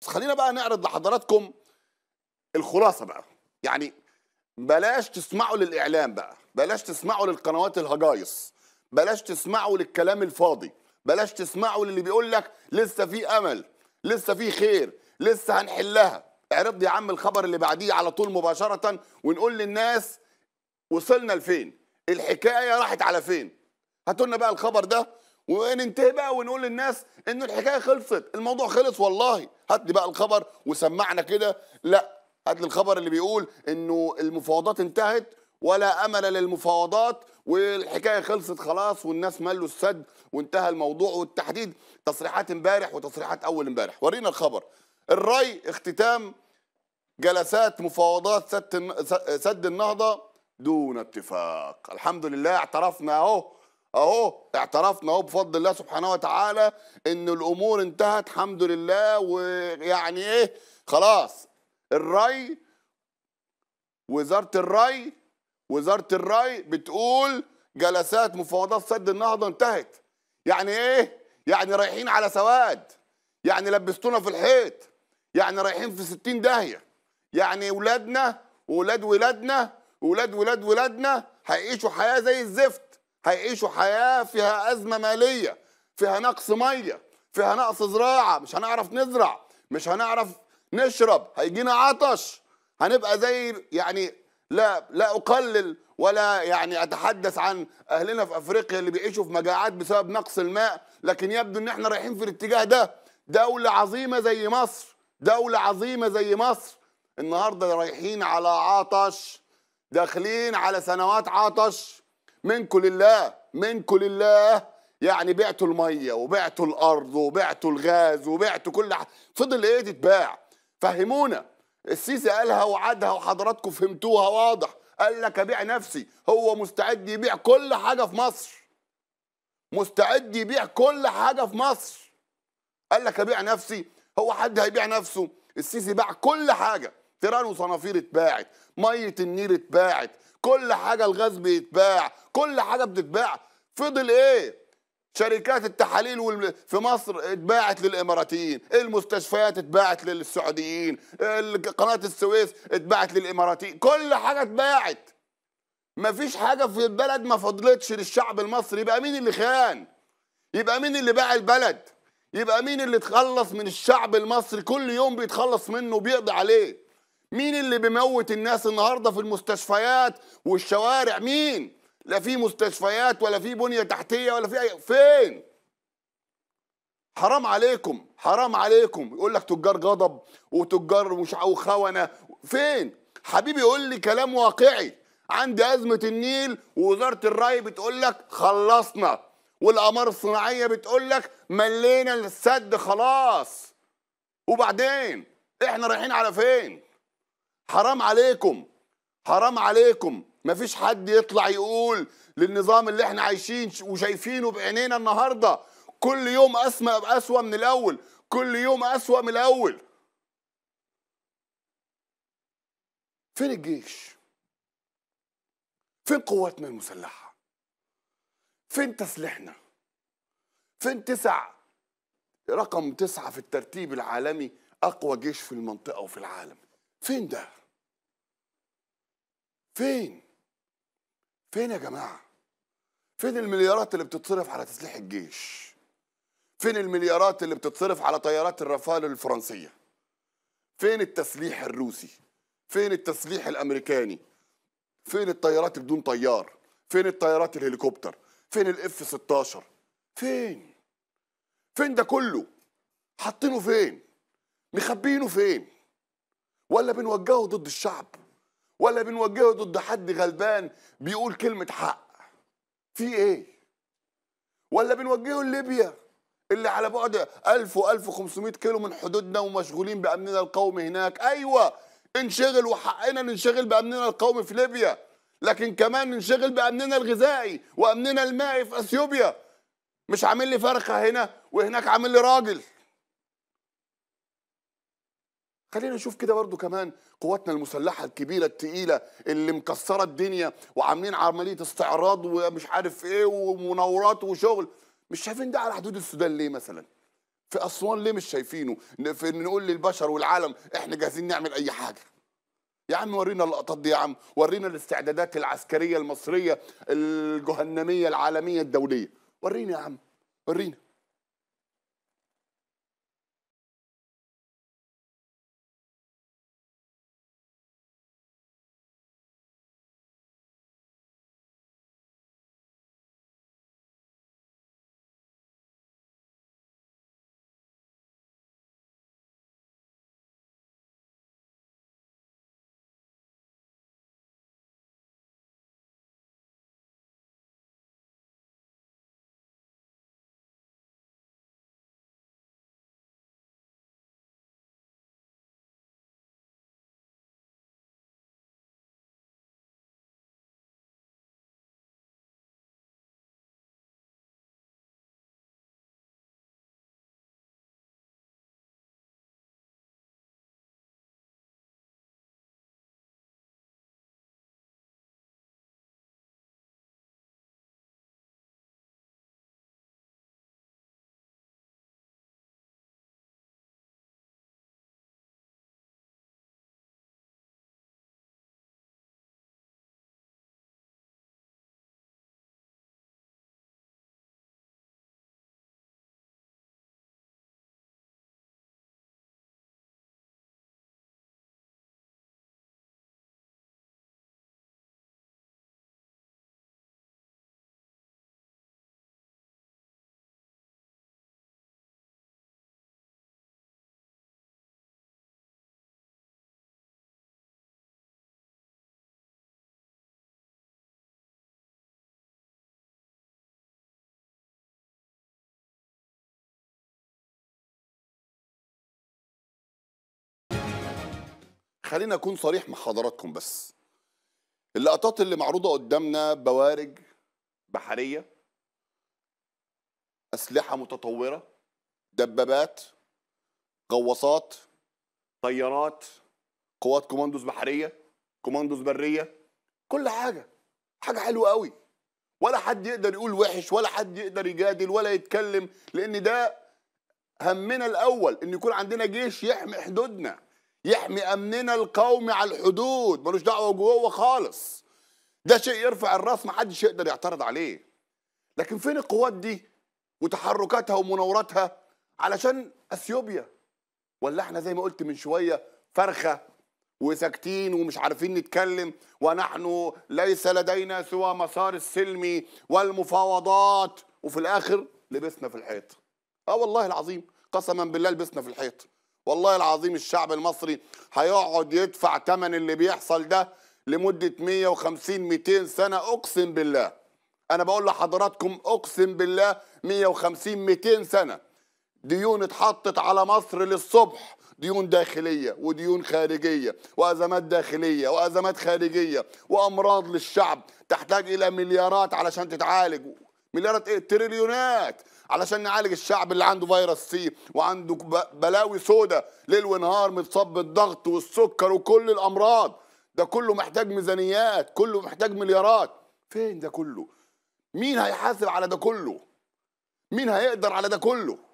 بس خلينا بقى نعرض لحضراتكم الخلاصه بقى يعني بلاش تسمعوا للاعلام بقى بلاش تسمعوا للقنوات الهجايص بلاش تسمعوا للكلام الفاضي بلاش تسمعوا للي بيقول لك لسه في امل لسه في خير لسه هنحلها اعرض يا عم الخبر اللي بعديه على طول مباشره ونقول للناس وصلنا لفين الحكايه راحت على فين هاتوا لنا بقى الخبر ده وننتهي بقى ونقول للناس ان الحكايه خلصت الموضوع خلص والله هات لي بقى الخبر وسمعنا كده لا هات لي الخبر اللي بيقول انه المفاوضات انتهت ولا امل للمفاوضات والحكايه خلصت خلاص والناس ملوا السد وانتهى الموضوع والتحديد تصريحات امبارح وتصريحات اول امبارح ورينا الخبر الري اختتام جلسات مفاوضات سد النهضه دون اتفاق الحمد لله اعترفنا اهو اهو اعترفنا اهو بفضل الله سبحانه وتعالى ان الامور انتهت الحمد لله ويعني ايه خلاص الري وزاره الري وزاره الري بتقول جلسات مفاوضات سد النهضه انتهت يعني ايه يعني رايحين على سواد يعني لبستونا في الحيط يعني رايحين في 60 داهيه يعني ولادنا ولاد ولادنا ولاد ولاد ولادنا هيعيشوا حياه زي الزفت هيعيشوا حياه فيها ازمه ماليه فيها نقص ميه فيها نقص زراعه مش هنعرف نزرع مش هنعرف نشرب هيجينا عطش هنبقى زي يعني لا لا اقلل ولا يعني اتحدث عن اهلنا في افريقيا اللي بيعيشوا في مجاعات بسبب نقص الماء لكن يبدو ان احنا رايحين في الاتجاه ده دولة عظيمة زي مصر دولة عظيمة زي مصر النهاردة رايحين على عطش داخلين على سنوات عطش منكم لله منكم لله يعني بعتوا الميه وبعتوا الارض وبعتوا الغاز وبعتوا كل ح... فضل ايه تتباع فهمونا السيسي قالها وعدها وحضراتكم فهمتوها واضح قال لك ابيع نفسي هو مستعد يبيع كل حاجه في مصر مستعد يبيع كل حاجه في مصر قال لك ابيع نفسي هو حد هيبيع نفسه السيسي باع كل حاجه تيران وصنافير اتباعت ميه النيل اتباعت كل حاجه الغاز بيتباع كل حاجه بتتباع فضل ايه شركات التحاليل في مصر اتباعت للاماراتيين، المستشفيات اتباعت للسعوديين، قناه السويس اتباعت للاماراتيين، كل حاجه اتباعت. مفيش حاجه في البلد ما فضلتش للشعب المصري، يبقى مين اللي خان؟ يبقى مين اللي باع البلد؟ يبقى مين اللي تخلص من الشعب المصري كل يوم بيتخلص منه وبيقضي عليه؟ مين اللي بيموت الناس النهارده في المستشفيات والشوارع مين لا في مستشفيات ولا في بنيه تحتيه ولا في أي... فين حرام عليكم حرام عليكم يقول لك تجار غضب وتجار مش وخونه فين حبيبي يقول لي كلام واقعي عندي أزمة النيل ووزارة الري بتقول لك خلصنا والقمار الصناعية بتقول لك ملينا السد خلاص وبعدين احنا رايحين على فين؟ حرام عليكم حرام عليكم مفيش حد يطلع يقول للنظام اللي احنا عايشين وشايفينه بعينينا النهارده كل يوم اسمى اسوا من الاول كل يوم اسوأ من الاول فين الجيش فين قواتنا المسلحه فين تسليحنا فين تسع رقم تسعة في الترتيب العالمي أقوى جيش في المنطقة وفي العالم فين ده فين فين يا جماعه فين المليارات اللي بتتصرف على تسليح الجيش فين المليارات اللي بتتصرف على طيارات الرافال الفرنسيه فين التسليح الروسي فين التسليح الامريكاني فين الطيارات بدون طيار فين الطيارات الهليكوبتر فين الاف 16 فين فين ده كله حاطينه فين مخبينه فين ولا بنوجهه ضد الشعب ولا بنوجهه ضد حد غلبان بيقول كلمة حق في ايه ولا بنوجهه لليبيا اللي على بعد 1000 و1500 كيلو من حدودنا ومشغولين بأمننا القومي هناك ايوه انشغل وحقنا ننشغل بأمننا القومي في ليبيا لكن كمان ننشغل بأمننا الغذائي وأمننا المائي في أثيوبيا مش عامل لي فرقة هنا وهناك عامل لي راجل خلينا نشوف كده برضو كمان قواتنا المسلحة الكبيرة التقيلة اللي مكسرة الدنيا وعاملين عملية استعراض ومش عارف ايه ومناورات وشغل مش شايفين ده على حدود السودان ليه مثلا في أسوان ليه مش شايفينه في نقول للبشر والعالم احنا جاهزين نعمل أي حاجة يا عم ورينا اللقطات دي يا عم ورينا الاستعدادات العسكرية المصرية الجهنمية العالمية الدولية ورينا يا عم ورينا خلينا اكون صريح مع حضراتكم بس اللقطات اللي معروضه قدامنا بوارج بحريه اسلحه متطوره دبابات غواصات طيارات قوات كوماندوز بحريه كوماندوز بريه كل حاجه حاجه حلوه قوي ولا حد يقدر يقول وحش ولا حد يقدر يجادل ولا يتكلم لان ده همنا الاول ان يكون عندنا جيش يحمي حدودنا يحمي امننا القومي على الحدود ملوش دعوه جوه خالص ده شيء يرفع الراس ما حدش يقدر يعترض عليه لكن فين القوات دي وتحركاتها ومناوراتها علشان اثيوبيا ولا احنا زي ما قلت من شويه فرخه وساكتين ومش عارفين نتكلم ونحن ليس لدينا سوى مسار السلم والمفاوضات وفي الاخر لبسنا في الحيط اه والله العظيم قسما بالله لبسنا في الحيط والله العظيم الشعب المصري هيقعد يدفع ثمن اللي بيحصل ده لمدة 150 200 سنة أقسم بالله أنا بقول لحضراتكم أقسم بالله 150 200 سنة ديون اتحطت على مصر للصبح ديون داخلية وديون خارجية وأزمات داخلية وأزمات خارجية وأمراض للشعب تحتاج إلى مليارات علشان تتعالج مليارات إيه؟ تريليونات علشان نعالج الشعب اللي عنده فيروس سي وعنده بلاوي سودا ليل ونهار متصاب بالضغط والسكر وكل الامراض ده كله محتاج ميزانيات كله محتاج مليارات فين ده كله مين هيحاسب على ده كله مين هيقدر على ده كله